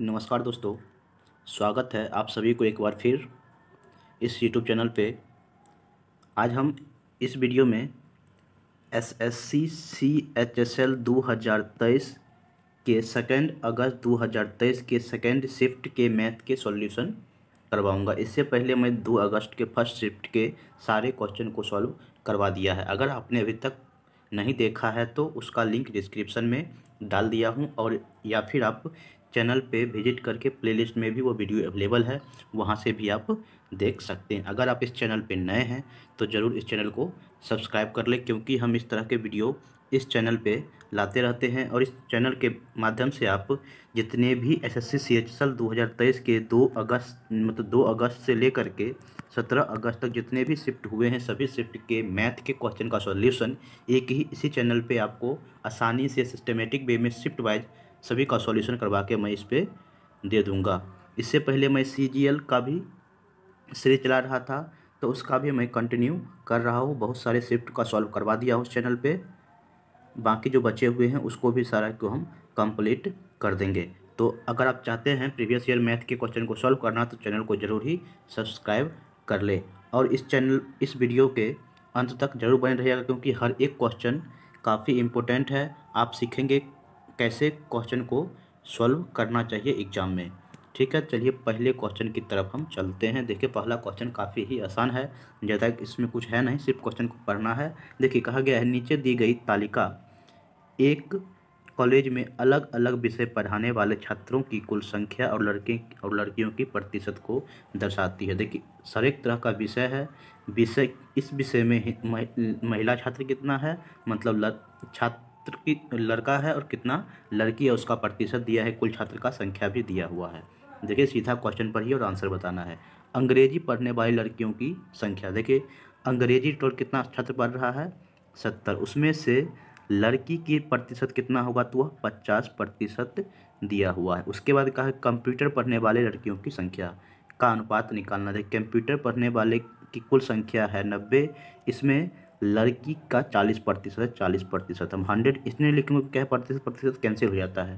नमस्कार दोस्तों स्वागत है आप सभी को एक बार फिर इस यूट्यूब चैनल पे आज हम इस वीडियो में S S C C H S L दो हज़ार तेईस के सेकेंड अगस्त दो हज़ार तेईस के सेकेंड शिफ्ट के मैथ के सॉल्यूशन करवाऊंगा इससे पहले मैं दो अगस्त के फर्स्ट शिफ्ट के सारे क्वेश्चन को सॉल्व करवा दिया है अगर आपने अभी तक नहीं देखा है तो उसका लिंक डिस्क्रिप्शन में डाल दिया हूँ और या फिर आप चैनल पे विजिट करके प्लेलिस्ट में भी वो वीडियो अवेलेबल है वहाँ से भी आप देख सकते हैं अगर आप इस चैनल पे नए हैं तो ज़रूर इस चैनल को सब्सक्राइब कर लें क्योंकि हम इस तरह के वीडियो इस चैनल पे लाते रहते हैं और इस चैनल के माध्यम से आप जितने भी S S C C H दो हज़ार तेईस के दो अगस्त मतलब दो अगस्त से लेकर के सत्रह अगस्त तक जितने भी शिफ्ट हुए हैं सभी शिफ्ट के मैथ के क्वेश्चन का सॉल्यूशन एक ही इसी चैनल पे आपको आसानी से सिस्टमेटिक वे में शिफ्ट वाइज सभी का सॉल्यूशन करवा के मैं इस पर दे दूँगा इससे पहले मैं सी का भी सीरीज चला रहा था तो उसका भी मैं कंटिन्यू कर रहा हूँ बहुत सारे शिफ्ट का सॉल्व करवा दिया उस चैनल पे बाकी जो बचे हुए हैं उसको भी सारा को हम कंप्लीट कर देंगे तो अगर आप चाहते हैं प्रीवियस ईयर मैथ के क्वेश्चन को सॉल्व करना तो चैनल को ज़रूर ही सब्सक्राइब कर ले और इस चैनल इस वीडियो के अंत तक जरूर बने रहिएगा क्योंकि हर एक क्वेश्चन काफ़ी इम्पोर्टेंट है आप सीखेंगे कैसे क्वेश्चन को सॉल्व करना चाहिए एग्जाम में ठीक है चलिए पहले क्वेश्चन की तरफ हम चलते हैं देखिए पहला क्वेश्चन काफ़ी ही आसान है ज़्यादा इसमें कुछ है नहीं सिर्फ क्वेश्चन को पढ़ना है देखिए कहा गया है नीचे दी गई तालिका एक कॉलेज में अलग अलग विषय पढ़ाने वाले छात्रों की कुल संख्या और लड़के और लड़कियों की प्रतिशत को दर्शाती है देखिए हर एक तरह का विषय है विषय इस विषय में महिला छात्र कितना है मतलब छात्र छात्र की लड़का है और कितना लड़की है उसका प्रतिशत दिया है कुल छात्र का संख्या भी दिया हुआ है देखिए सीधा क्वेश्चन पर ही और आंसर बताना है अंग्रेजी पढ़ने वाली लड़कियों की संख्या देखिए अंग्रेजी टोटल कितना छात्र पढ़ रहा है सत्तर उसमें से लड़की की प्रतिशत कितना होगा तो वह पचास प्रतिशत दिया हुआ है उसके बाद कहा कंप्यूटर पढ़ने वाले लड़कियों की संख्या का अनुपात निकालना देखिए कंप्यूटर पढ़ने वाले की कुल संख्या है नब्बे इसमें लड़की का चालीस प्रतिशत चालीस प्रतिशत हम हंड्रेड इसने लिखेंगे क्या प्रतिशत प्रतिशत कैंसिल हो जाता है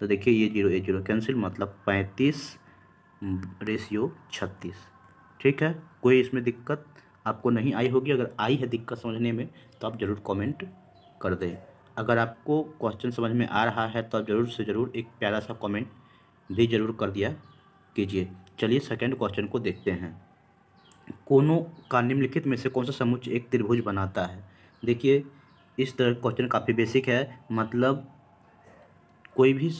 तो देखिए ये जीरो ये जीरो कैंसिल मतलब पैंतीस रेशियो छत्तीस ठीक है कोई इसमें दिक्कत आपको नहीं आई होगी अगर आई है दिक्कत समझने में तो आप ज़रूर कमेंट कर दें अगर आपको क्वेश्चन समझ में आ रहा है तो आप ज़रूर से ज़रूर एक प्यारा सा कॉमेंट भी ज़रूर कर दिया कीजिए चलिए सेकेंड क्वेश्चन को देखते हैं कोनों का निम्नलिखित में से कौन सा समुच्चय एक त्रिभुज बनाता है देखिए इस तरह क्वेश्चन काफ़ी बेसिक है मतलब कोई भी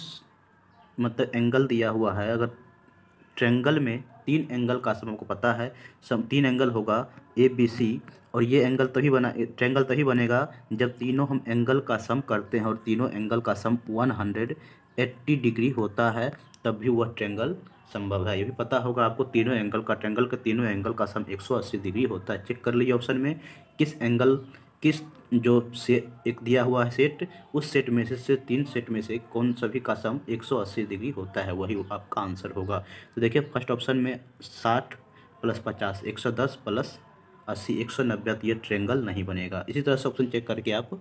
मतलब एंगल दिया हुआ है अगर ट्रेंगल में तीन एंगल का सब को पता है सम तीन एंगल होगा ए बी सी और ये एंगल तभी बना ट्रेंगल तभी बनेगा जब तीनों हम एंगल का सम करते हैं और तीनों एंगल का sum one hundred eighty degree होता है तब भी वह ट्रेंगल संभव है ये भी पता होगा आपको तीनों एंगल का ट्रेंगल के तीनों एंगल का सम 180 डिग्री होता है चेक कर लीजिए ऑप्शन में किस एंगल किस जो से एक दिया हुआ है सेट उस सेट में से, से तीन सेट में से कौन सभी का सम 180 डिग्री होता है वही आपका आंसर होगा तो देखिए फर्स्ट ऑप्शन में साठ प्लस पचास एक सौ दस प्लस अस्सी एक सौ नब्बे तो ये ट्रेंगल नहीं बनेगा इसी तरह से ऑप्शन चेक करके आप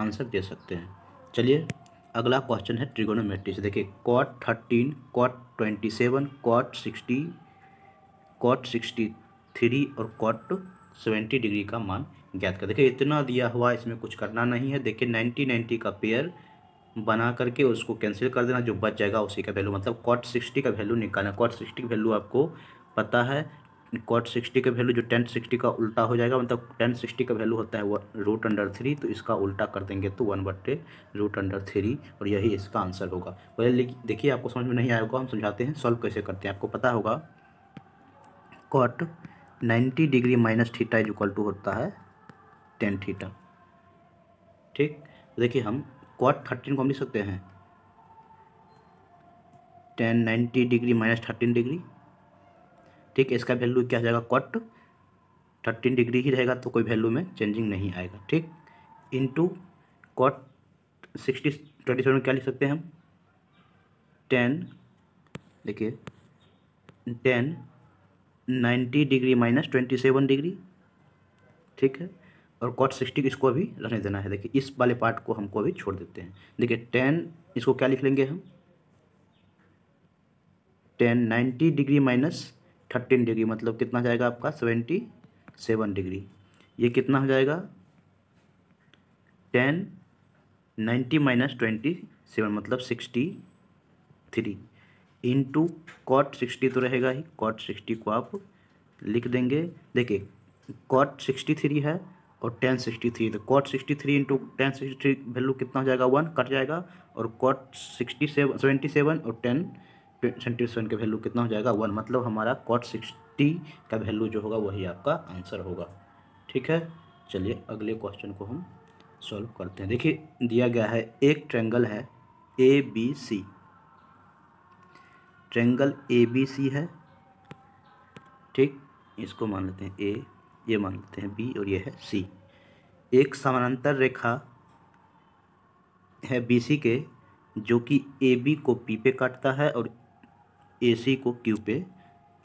आंसर दे सकते हैं चलिए अगला क्वेश्चन है ट्रिगोनोमेट्री से देखिए cot thirteen cot twenty seven cot sixty cot sixty three और कॉट सेवेंटी डिग्री का मान ज्ञात कर देखिए इतना दिया हुआ इसमें कुछ करना नहीं है देखिए नाइन्टी नाइन्टी का पेयर बना करके उसको कैंसिल कर देना जो बच जाएगा उसी का वैल्यू मतलब कॉट सिक्सटी का वैल्यू निकालना कॉट सिक्सटी का वैल्यू आपको पता है कॉट सिक्सटी का वैल्यू जो टेन सिक्सटी का उल्टा हो जाएगा मतलब टेन सिक्सटी का वैल्यू होता है रूट अंडर थ्री तो इसका उल्टा कर देंगे तो वन बट्टे रूट अंडर थ्री और यही इसका आंसर होगा वह देखिए आपको समझ में नहीं आया होगा हम समझाते हैं सॉल्व कैसे करते हैं आपको पता होगा cot ninety degree minus theta is equal to होता है टेन थीटा ठीक तो देखिए हम कॉट थर्टीन को हम लिख सकते हैं tan ninety degree minus thirteen degree ठीक है इसका वैल्यू क्या हो जाएगा कॉट थर्टीन डिग्री ही रहेगा तो कोई वैल्यू में चेंजिंग नहीं आएगा ठीक into cot sixty twenty seven क्या लिख सकते हैं हम टेन देखिए tan ninety degree minus twenty seven degree ठीक है और कॉट सिक्सटी इसको अभी रहने देना है देखिए इस वाले पार्ट को हमको अभी छोड़ देते हैं देखिए टेन इसको क्या लिख लेंगे हम tan ninety degree minus thirteen degree मतलब कितना जाएगा आपका सेवेंटी सेवन डिग्री ये कितना हो जाएगा tan ninety minus twenty seven मतलब sixty three into cot sixty तो रहेगा ही कॉट सिक्सटी को आप लिख देंगे देखिए कॉट सिक्सटी थ्री है और टेन सिक्सटी थ्री तो cot sixty three into tan sixty three value कितना हो जाएगा वन कट जाएगा और cot sixty seven seventy seven और टेन सेंटी सेवन का वैल्यू कितना हो जाएगा वन मतलब हमारा कॉट सिक्सटी का वैल्यू जो होगा वही आपका आंसर होगा ठीक है चलिए अगले क्वेश्चन को हम सॉल्व करते हैं देखिए दिया गया है एक ट्रेंगल है A B C triangle A B C है ठीक इसको मान लेते हैं ए ये मान लेते हैं बी और ये है सी एक समानांतर रेखा है बी सी के जो कि ए बी को पी पे काटता है और ए सी को क्यू पे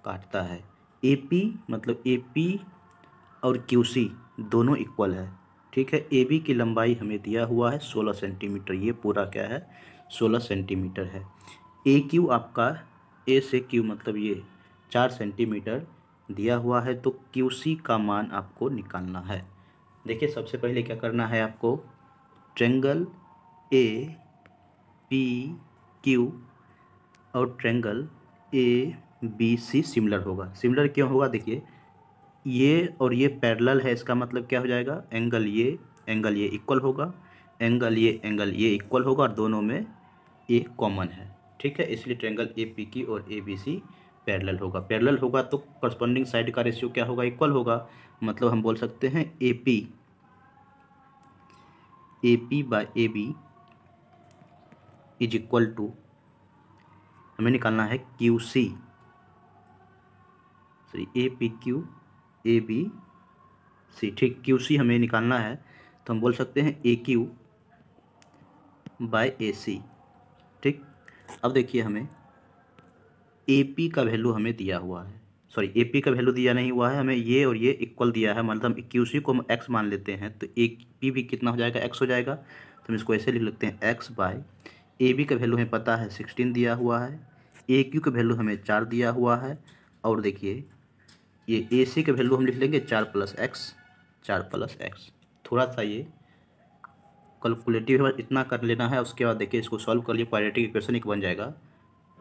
काटता है ए पी मतलब ए पी और क्यू सी दोनों इक्वल है ठीक है ए बी की लंबाई हमें दिया हुआ है सोलह सेंटीमीटर ये पूरा क्या है सोलह सेंटीमीटर है ए क्यू आपका ए से क्यू मतलब ये चार सेंटीमीटर दिया हुआ है तो क्यू सी का मान आपको निकालना है देखिए सबसे पहले क्या करना है आपको ट्रेंगल ए पी क्यू और triangle A B C similar होगा सिमिलर क्यों होगा देखिए ये और ये पैरेलल है इसका मतलब क्या हो जाएगा एंगल ये एंगल ये इक्वल होगा एंगल ये एंगल ये इक्वल होगा और दोनों में ए कॉमन है ठीक है इसलिए ट्रेंगल ए पी की और ए बी सी पैरेलल होगा पैरेलल होगा तो करस्पॉन्डिंग साइड का रेशियो क्या होगा इक्वल होगा मतलब हम बोल सकते हैं A P A P by A B is equal to हमें निकालना है Q C sorry A P Q A B C ठीक क्यू सी हमें निकालना है तो हम बोल सकते हैं ए क्यू बाय ए सी ठीक अब देखिए हमें ए पी का वैल्यू हमें दिया हुआ है सॉरी ए पी का वैल्यू दिया नहीं हुआ है हमें ये और ये इक्वल दिया है मतलब हम क्यू सी को हम एक्स मान लेते हैं तो ए पी भी कितना हो जाएगा एक्स हो जाएगा तो हम इसको ऐसे लिख लेते हैं एक्स बाय ए बी का वैल्यू हमें पता है सिक्सटीन दिया हुआ है ए क्यू का वैल्यू हमें चार दिया हुआ है और देखिए ये ए सी का वैल्यू हम लिख लेंगे चार प्लस एक्स चार प्लस एक्स थोड़ा सा ये कैलकुलेटिव है इतना कर लेना है उसके बाद देखिए इसको सॉल्व कर लिए क्वाड्रेटिक इक्वेशन एक बन जाएगा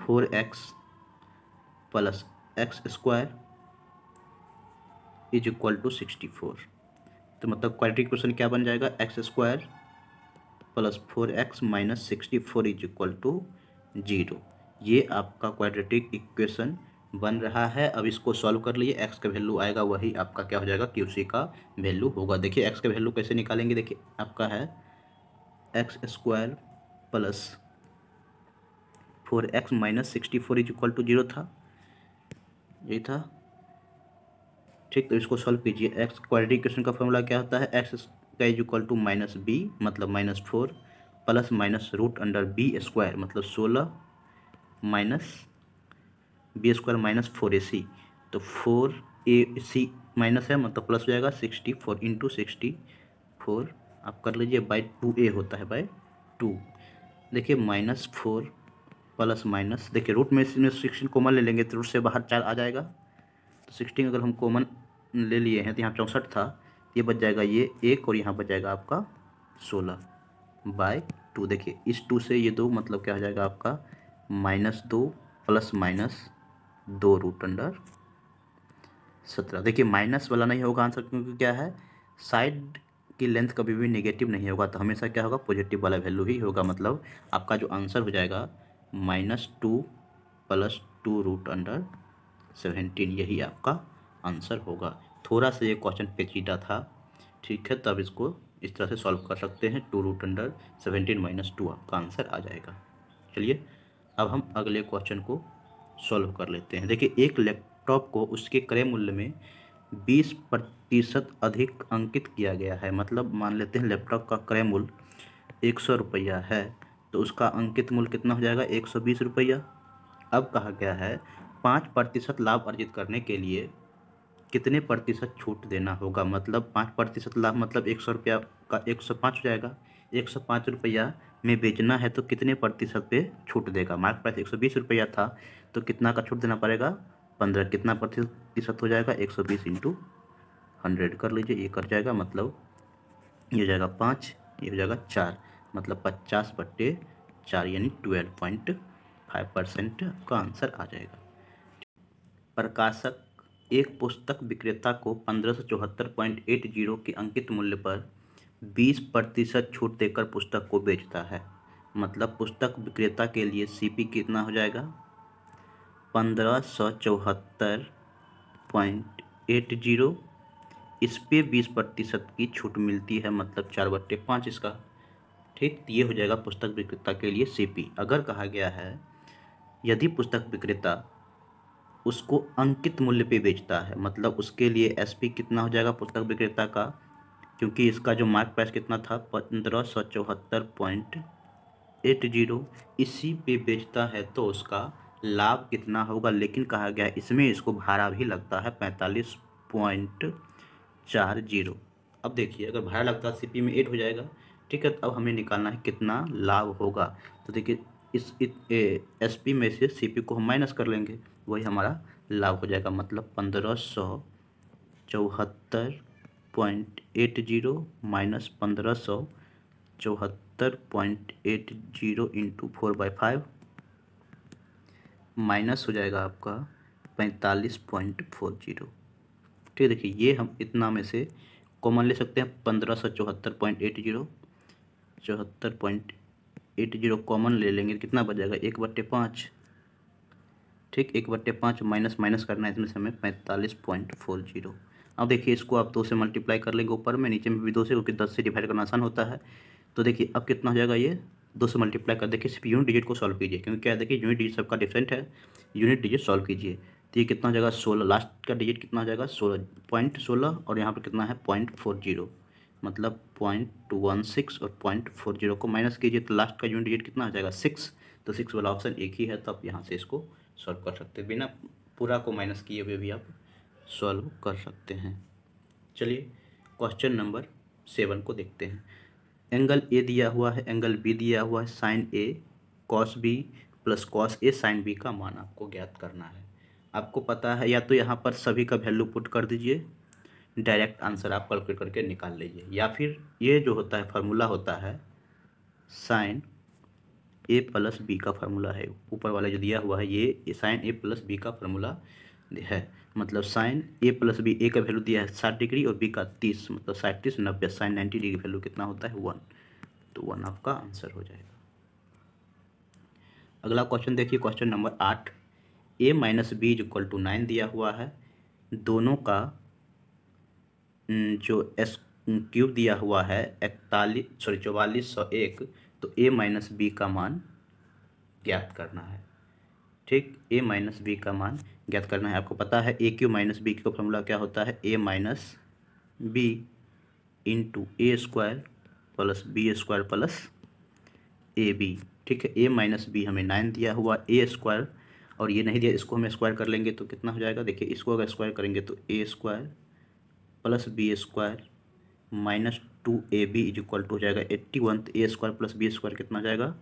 four X plus X square is equal to sixty four तो मतलब क्वाड्रेटिक इक्वेशन क्या बन जाएगा X square plus four X minus sixty four is equal to zero ये आपका क्वाड्रेटिक इक्वेशन बन रहा है अब इसको सॉल्व कर लीजिए एक्स का वैल्यू आएगा वही आपका क्या हो जाएगा क्यू सी का वैल्यू होगा देखिए एक्स का वैल्यू कैसे निकालेंगे देखिए आपका है X square plus four X minus sixty four is equal to zero था यही था ठीक तो इसको सॉल्व कीजिए एक्स क्वाड्रेटिक इक्वेशन का फॉर्मूला क्या होता है एक्स का is equal to minus B मतलब minus four plus minus root under B square मतलब सोलह minus B square minus four A C तो फोर ए सी माइनस है मतलब प्लस हो जाएगा sixty four into sixty four आप कर लीजिए बाई टू ए होता है बाई टू देखिए माइनस फोर प्लस माइनस देखिए रूट में इसमें सिक्सटीन कॉमन ले लेंगे तो रूट से बाहर चार आ जाएगा तो सिक्सटीन अगर हम कॉमन ले लिए हैं तो यहाँ चौंसठ था ये बच जाएगा ये एक और यहाँ बच जाएगा आपका सोलह बाय टू देखिए इस टू से ये दो मतलब क्या हो जाएगा आपका माइनस दो प्लस माइनस दो रूट अंडर सत्रह देखिए माइनस वाला नहीं होगा आंसर क्योंकि क्या है साइड की लेंथ कभी भी नेगेटिव नहीं होगा तो हमेशा क्या होगा पॉजिटिव वाला वैल्यू ही होगा मतलब आपका जो आंसर हो जाएगा minus two plus two root under seventeen यही आपका आंसर होगा थोड़ा सा ये क्वेश्चन पेचीदा था ठीक है तब इसको इस तरह से सॉल्व कर सकते हैं two root under seventeen minus two आपका आंसर आ जाएगा चलिए अब हम अगले क्वेश्चन को सॉल्व कर लेते हैं देखिए एक लैपटॉप को उसके क्रय मूल्य में बीस प्रतिशत अधिक अंकित किया गया है मतलब मान लेते हैं लैपटॉप का क्रय मूल्य एक सौ रुपया है तो उसका अंकित मूल्य कितना हो जाएगा एक सौ बीस रुपया अब कहा गया है पाँच प्रतिशत लाभ अर्जित करने के लिए कितने प्रतिशत छूट देना होगा मतलब पाँच प्रतिशत लाभ मतलब एक सौ रुपया का एक सौ पाँच हो जाएगा एक सौ पाँच रुपया में बेचना है तो कितने प्रतिशत पे छूट देगा मार्केट प्राइस एक सौ बीस रुपया था तो कितना का छूट देना पड़ेगा पंद्रह कितना प्रतिशत हो जाएगा एक सौ बीस इंटू हंड्रेड कर लीजिए ये कर जाएगा मतलब ये हो जाएगा पाँच ये हो जाएगा चार मतलब पचास बट्टे चार यानी ट्वेल्व पॉइंट फाइव परसेंट का आंसर आ जाएगा प्रकाशक एक पुस्तक विक्रेता को पंद्रह सौ चौहत्तर पॉइंट एट जीरो के अंकित मूल्य पर बीस प्रतिशत छूट देकर पुस्तक को बेचता है मतलब पुस्तक विक्रेता के लिए सीपी कितना हो जाएगा पंद्रह सौ चौहत्तर पॉइंट एट जीरो इस पर बीस प्रतिशत की छूट मिलती है मतलब चार बट्टे पाँच इसका ठीक ये हो जाएगा पुस्तक विक्रेता के लिए सीपी अगर कहा गया है यदि पुस्तक विक्रेता उसको अंकित मूल्य पे बेचता है मतलब उसके लिए एसपी कितना हो जाएगा पुस्तक विक्रेता का क्योंकि इसका जो मार्क प्राइस कितना था पंद्रह सौ चौहत्तर पॉइंट एट जीरो इसी पे बेचता है तो उसका लाभ कितना होगा लेकिन कहा गया इसमें इसको भाड़ा भी लगता है पैंतालीस पॉइंट चार जीरो अब देखिए अगर भाड़ा लगता है सीपी में एट हो जाएगा ठीक है अब हमें निकालना है कितना लाभ होगा तो देखिए इस एस पी में से सीपी को हम माइनस कर लेंगे वही हमारा लाभ हो जाएगा मतलब पंद्रह सौ चौहत्तर पॉइंट एट जीरो माइनस पंद्रह सौ चौहत्तर point eight zero into four by five minus हो जाएगा आपका पैंतालीस पॉइंट फोर जीरो ठीक है देखिए ये हम इतना में से कॉमन ले सकते हैं पंद्रह सौ चौहत्तर पॉइंट एट जीरो चौहत्तर पॉइंट एट जीरो कॉमन ले लेंगे तो कितना बच जाएगा एक बट्टे पाँच ठीक एक बट्टे पाँच माइनस माइनस करना है इसमें से हमें पैंतालीस पॉइंट फोर जीरो अब देखिए इसको आप दो से मल्टीप्लाई कर लेंगे ऊपर में नीचे में भी दो से क्योंकि दस से डिवाइड करना आसान होता है तो देखिए अब कितना हो जाएगा ये दो से मल्टीप्लाई कर देखिए सिर्फ यूनिट डिजिट को सॉल्व कीजिए क्योंकि क्या देखिए यूनिट डिजिट सबका डिफरेंट है यूनिट डिजिट सॉल्व कीजिए तो ये कितना हो जाएगा सोलह लास्ट का डिजिट कितना हो जाएगा सोलह पॉइंट सोलह और यहाँ पर कितना है पॉइंट फोर जीरो मतलब पॉइंट टू वन सिक्स और पॉइंट फोर जीरो को माइनस कीजिए तो लास्ट का यूनिट डिजिट कितना हो जाएगा सिक्स तो सिक्स वाला ऑप्शन एक ही है तो आप यहाँ से इसको सॉल्व कर सकते हैं बिना पूरा को माइनस किए हुए भी आप सॉल्व कर सकते हैं चलिए क्वेश्चन नंबर सेवन को देखते हैं एंगल ए दिया हुआ है एंगल बी दिया हुआ है sine A cos B plus cos A sine B का मान आपको ज्ञात करना है आपको पता है या तो यहाँ पर सभी का वैल्यू पुट कर दीजिए डायरेक्ट आंसर आप कैलकुलेट करके निकाल लीजिए या फिर ये जो होता है फार्मूला होता है साइन ए प्लस बी का फार्मूला है ऊपर वाला जो दिया हुआ है ये साइन ए प्लस बी का फार्मूला है मतलब sine A plus B A का वैल्यू दिया है साठ डिग्री और बी का तीस मतलब तीस नब्बे साइन नाइन्टी डिग्री वैल्यू कितना होता है वन तो वन आपका आंसर हो जाएगा अगला क्वेश्चन देखिए क्वेश्चन नंबर आठ A minus B is equal to nine दिया हुआ है दोनों का जो एस क्यूब दिया हुआ है इकतालीस सॉरी चौवालीस सौ एक तो ए माइनस बी का मान ज्ञात करना है ठीक ए माइनस बी का मान ज्ञात करना है आपको पता है ए क्यू माइनस बी का फॉर्मूला क्या होता है A minus B into A square plus B square plus A B ठीक है ए माइनस बी हमें नाइन दिया हुआ ए स्क्वायर और ये नहीं दिया इसको हम स्क्वायर कर लेंगे तो कितना हो जाएगा देखिए इसको अगर स्क्वायर करेंगे तो A square plus B square minus two A B is equal to हो जाएगा एट्टी वन तो A square plus B square कितना हो जाएगा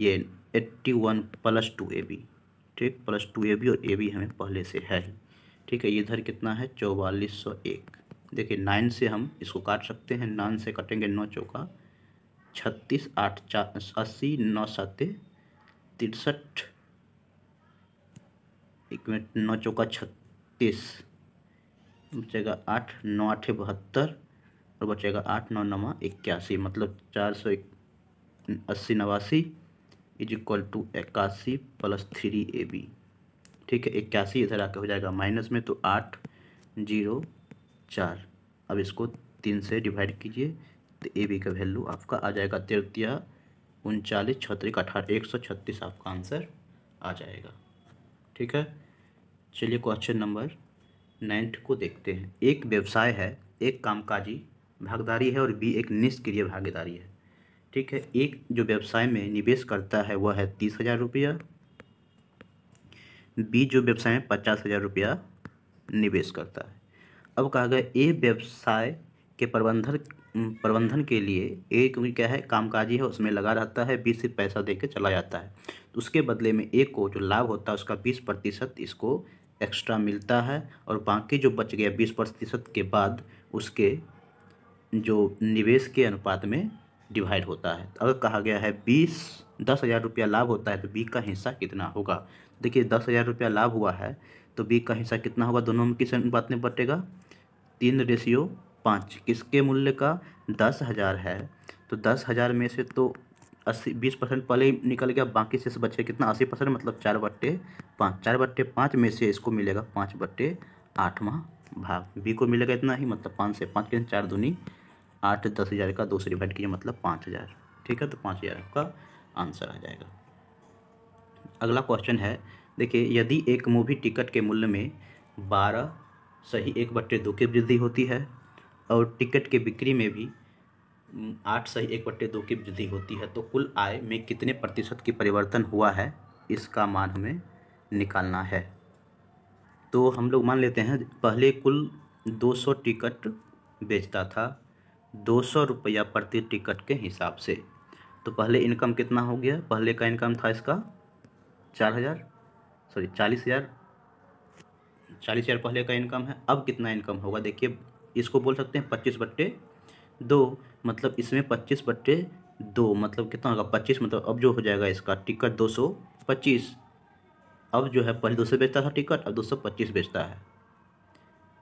ये eighty one plus two A B ठीक प्लस टू ए बी और ए बी हमें पहले से है ठीक है इधर कितना है चौवालीस सौ एक देखिए नाइन से हम इसको काट सकते हैं नाइन से कटेंगे नौ चौका छत्तीस आठ चार अस्सी नौ सात तिरसठ एक मिनट नौ चौका छत्तीस बचेगा आठ नौ आठ बहत्तर और बचेगा आठ नौ नवा इक्यासी मतलब चार सौ अस्सी नवासी इज इक्वल टू इक्यासी प्लस थ्री ए बी ठीक है इक्यासी इधर आके हो जाएगा माइनस में तो आठ जीरो चार अब इसको तीन से डिवाइड कीजिए तो ए बी का वैल्यू आपका आ जाएगा तृतीया उनचालीस छत्तीस अठारह एक सौ छत्तीस आपका आंसर आ जाएगा ठीक है चलिए क्वेश्चन नंबर नाइन्थ को देखते हैं एक व्यवसाय है एक कामकाजी भागीदारी है और बी एक निष्क्रिय भागीदारी है ठीक है एक जो व्यवसाय में निवेश करता है वह है तीस हज़ार रुपया बी जो व्यवसाय में पचास हज़ार रुपया निवेश करता है अब कहा गया ए व्यवसाय के प्रबंधन प्रबंधन के लिए ए क्योंकि क्या है कामकाजी है उसमें लगा रहता है बी सिर्फ पैसा दे के चला जाता है तो उसके बदले में ए को जो लाभ होता है उसका बीस प्रतिशत इसको एक्स्ट्रा मिलता है और बाकी जो बच गया बीस प्रतिशत के बाद उसके जो निवेश के अनुपात में डिवाइड होता है अगर कहा गया है बीस दस हज़ार रुपया लाभ होता है तो बी का हिस्सा कितना होगा देखिए दस हज़ार रुपया लाभ हुआ है तो बी का हिस्सा कितना होगा दोनों में किस अनुपात में बटेगा तीन रेशियो पाँच किसके मूल्य का दस हज़ार है तो दस हज़ार में से तो अस्सी बीस परसेंट पहले ही निकल गया बाकी से बचे कितना अस्सी परसेंट मतलब चार बट्टे पाँच चार बट्टे पाँच में से इसको मिलेगा पाँच बट्टे आठवां भाग बी को मिलेगा इतना ही मतलब पाँच से पाँच के चार दूनी आठ दस हज़ार का दो से डिवाइड कीजिए मतलब पाँच हज़ार ठीक है तो पाँच हज़ार आपका आंसर आ जाएगा अगला क्वेश्चन है देखिए यदि एक मूवी टिकट के मूल्य में बारह सही एक बट्टे दो की वृद्धि होती है और टिकट के बिक्री में भी आठ सही एक बट्टे दो की वृद्धि होती है तो कुल आय में कितने प्रतिशत की परिवर्तन हुआ है इसका मान हमें निकालना है तो हम लोग मान लेते हैं पहले कुल 200 टिकट बेचता था दो सौ रुपया प्रति टिकट के हिसाब से तो पहले इनकम कितना हो गया पहले का इनकम था इसका चार हज़ार सॉरी चालीस हज़ार चालीस हज़ार पहले का इनकम है अब कितना इनकम होगा देखिए इसको बोल सकते हैं पच्चीस बट्टे दो मतलब इसमें पच्चीस बट्टे दो मतलब कितना होगा पच्चीस मतलब अब जो हो जाएगा इसका टिकट दो सौ पच्चीस अब जो है पहले दो सौ बेचता था टिकट अब दो सौ पच्चीस बेचता है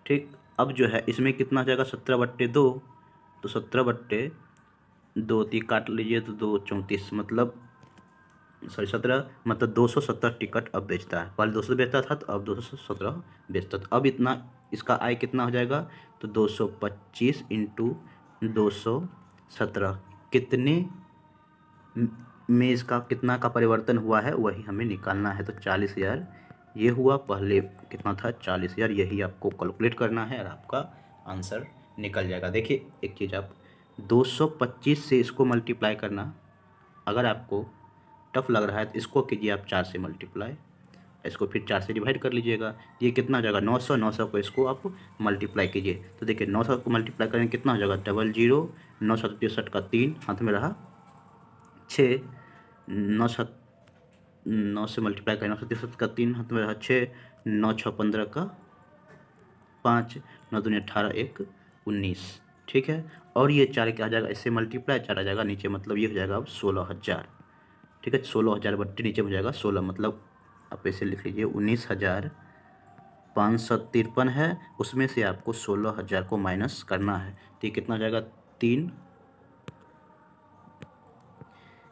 ठीक अब जो है इसमें कितना हो जाएगा सत्रह बट्टे दो तो सत्रह बट्टे दो तीन काट लीजिए तो दो चौंतीस मतलब सॉरी सत्रह मतलब दो सौ सत्तर टिकट अब बेचता है पहले दो सौ बेचता था तो अब दो सौ सत्रह बेचता था अब इतना इसका आय कितना हो जाएगा तो दो सौ पच्चीस इंटू दो सौ सत्रह कितने में इसका कितना का परिवर्तन हुआ है वही हमें निकालना है तो चालीस हज़ार ये हुआ पहले कितना था चालीस हज़ार यही आपको कैलकुलेट करना है और आपका आंसर निकल जाएगा देखिए एक चीज़ आप 225 से इसको मल्टीप्लाई करना अगर आपको टफ लग रहा है तो इसको कीजिए आप चार से मल्टीप्लाई इसको फिर चार से डिवाइड कर लीजिएगा ये कितना हो जाएगा नौ सौ नौ सौ को इसको आप मल्टीप्लाई कीजिए तो देखिए नौ सौ को मल्टीप्लाई करेंगे कितना हो जाएगा डबल जीरो नौ सौ तिरसठ का तीन हाथ में रहा छः नौ सौ नौ से मल्टीप्लाई करें नौ सौ तिरसठ का तीन हाथ में रहा छः नौ छः पंद्रह का पाँच नौ दो अठारह एक उन्नीस ठीक है और ये चार क्या आ जाएगा इससे मल्टीप्लाई चार आ जाएगा नीचे मतलब ये हो जाएगा अब सोलह हज़ार ठीक है सोलह हज़ार बट्टी नीचे हो जाएगा सोलह मतलब आप ऐसे लिख लीजिए उन्नीस हज़ार पाँच सौ तिरपन है उसमें से आपको सोलह हज़ार को माइनस करना है ठीक तो कितना हो जाएगा तीन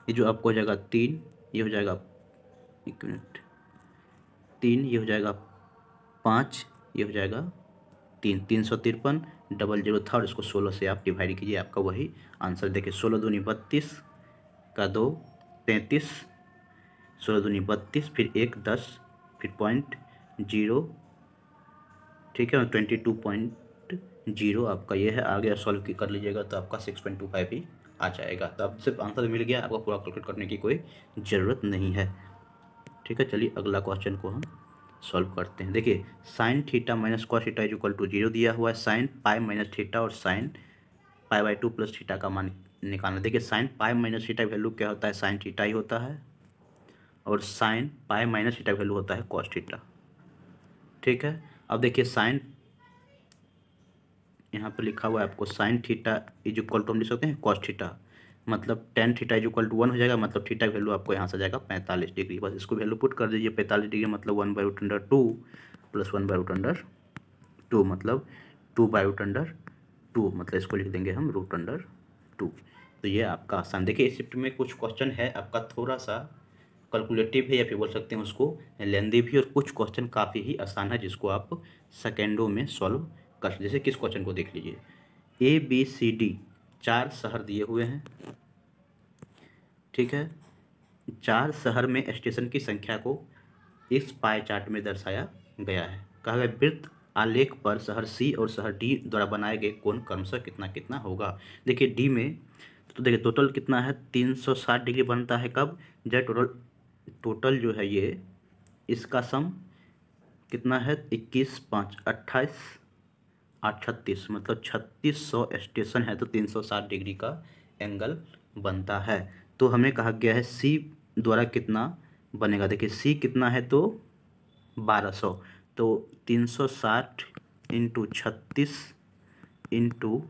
ये जो आपको हो जाएगा तीन ये हो जाएगा एक मिनट तीन ये हो जाएगा पाँच ये हो जाएगा तीन तीन सौ तिरपन डबल जीरो थर्ड इसको सोलह से आप डिवाइड कीजिए आपका वही आंसर देखिए सोलह दूनी बत्तीस का दो तैंतीस सोलह दूनी बत्तीस फिर एक दस फिर पॉइंट जीरो ठीक है ट्वेंटी टू पॉइंट जीरो आपका ये है आगे सॉल्व कर लीजिएगा तो आपका सिक्स पॉइंट टू फाइव ही आ जाएगा तो अब सिर्फ आंसर मिल गया आपको पूरा कैलकुलेट करने की कोई ज़रूरत नहीं है ठीक है चलिए अगला क्वेश्चन को हम सॉल्व करते हैं देखिए sine theta minus cos theta is equal to zero दिया हुआ है साइन पाई माइनस थीटा और sine pi by two plus theta का मान निकालना देखिए sine pi minus theta value क्या होता है साइन थीटा ही होता है और sine pi minus theta value होता है कॉस थीटा ठीक है अब देखिए साइन यहाँ पर लिखा हुआ है आपको sine theta is equal to हम लिख सकते हैं कॉस थीटा मतलब tan theta is equal to one हो जाएगा मतलब थीटा वैल्यू आपको यहाँ से जाएगा पैंतालीस डिग्री बस इसको वैल्यू पुट कर दीजिए पैंतालीस डिग्री मतलब one by root under two plus one by root under two मतलब two by root under two मतलब इसको लिख देंगे हम रूट अंडर टू तो ये आपका आसान देखिए इस शिफ्ट में कुछ क्वेश्चन है आपका थोड़ा सा कैलकुलेटिव है या फिर बोल सकते हैं उसको लेंदी भी और कुछ क्वेश्चन काफ़ी ही आसान है जिसको आप सेकेंडों में सॉल्व कर जैसे किस क्वेश्चन को देख लीजिए ए बी सी डी चार शहर दिए हुए हैं ठीक है चार शहर में स्टेशन की संख्या को इस पाए चार्ट में दर्शाया गया है कहा गया वृत्त आलेख पर शहर सी और शहर डी द्वारा बनाए गए कौन क्रमशः कितना कितना होगा देखिए डी में तो देखिए टोटल कितना है तीन सौ साठ डिग्री बनता है कब जब टोटल टोटल जो है ये इसका सम कितना है इक्कीस पाँच अट्ठाईस आठ छत्तीस मतलब छत्तीस सौ स्टेशन है तो तीन सौ साठ डिग्री का एंगल बनता है तो हमें कहा गया है सी द्वारा कितना बनेगा देखिए सी कितना है तो बारह सौ तो तीन सौ साठ इंटू छत्तीस इंटू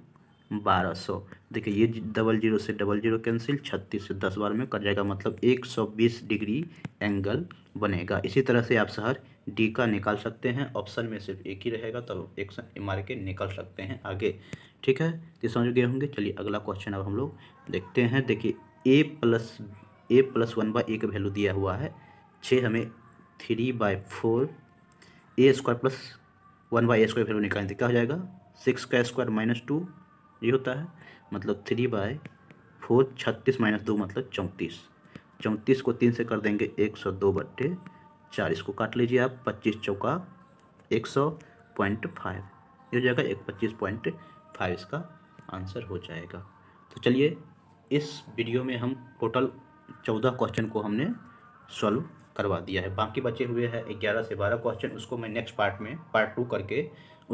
बारह सौ देखिए ये डबल जीरो से डबल जीरो कैंसिल छत्तीस से दस बार में कट जाएगा मतलब एक सौ बीस डिग्री एंगल बनेगा इसी तरह से आप शहर डी का निकाल सकते हैं ऑप्शन में सिर्फ एक ही रहेगा तब तो एक मार के निकल सकते हैं आगे ठीक है तो समझ गए होंगे चलिए अगला क्वेश्चन अब हम लोग देखते हैं देखिए a plus a plus one by a का वैल्यू दिया हुआ है छः हमें three by four a square plus one by a square value निकालने क्या हो जाएगा सिक्स का स्क्वायर माइनस टू ये होता है मतलब थ्री बाय फोर छत्तीस माइनस दो मतलब चौंतीस चौंतीस को तीन से कर देंगे एक सौ दो बट्टे चार इसको काट लीजिए आप पच्चीस चौका एक सौ पॉइंट फाइव ये हो जाएगा एक पच्चीस पॉइंट फाइव इसका आंसर हो जाएगा तो चलिए इस वीडियो में हम टोटल चौदह क्वेश्चन को हमने सॉल्व करवा दिया है बाकी बचे हुए हैं ग्यारह से बारह क्वेश्चन उसको मैं नेक्स्ट पार्ट में पार्ट टू करके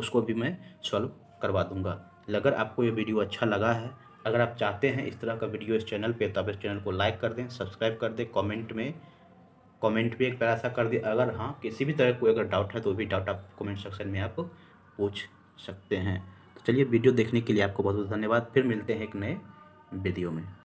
उसको भी मैं सॉल्व करवा दूंगा अगर आपको ये वीडियो अच्छा लगा है अगर आप चाहते हैं इस तरह का वीडियो इस चैनल पे तो आप इस चैनल को लाइक कर दें सब्सक्राइब कर दें कमेंट में कमेंट भी एक सा कर दें अगर हाँ किसी भी तरह कोई अगर डाउट है तो भी डाउट आप कमेंट सेक्शन में आप पूछ सकते हैं तो चलिए वीडियो देखने के लिए आपको बहुत बहुत धन्यवाद फिर मिलते हैं एक नए vídeo.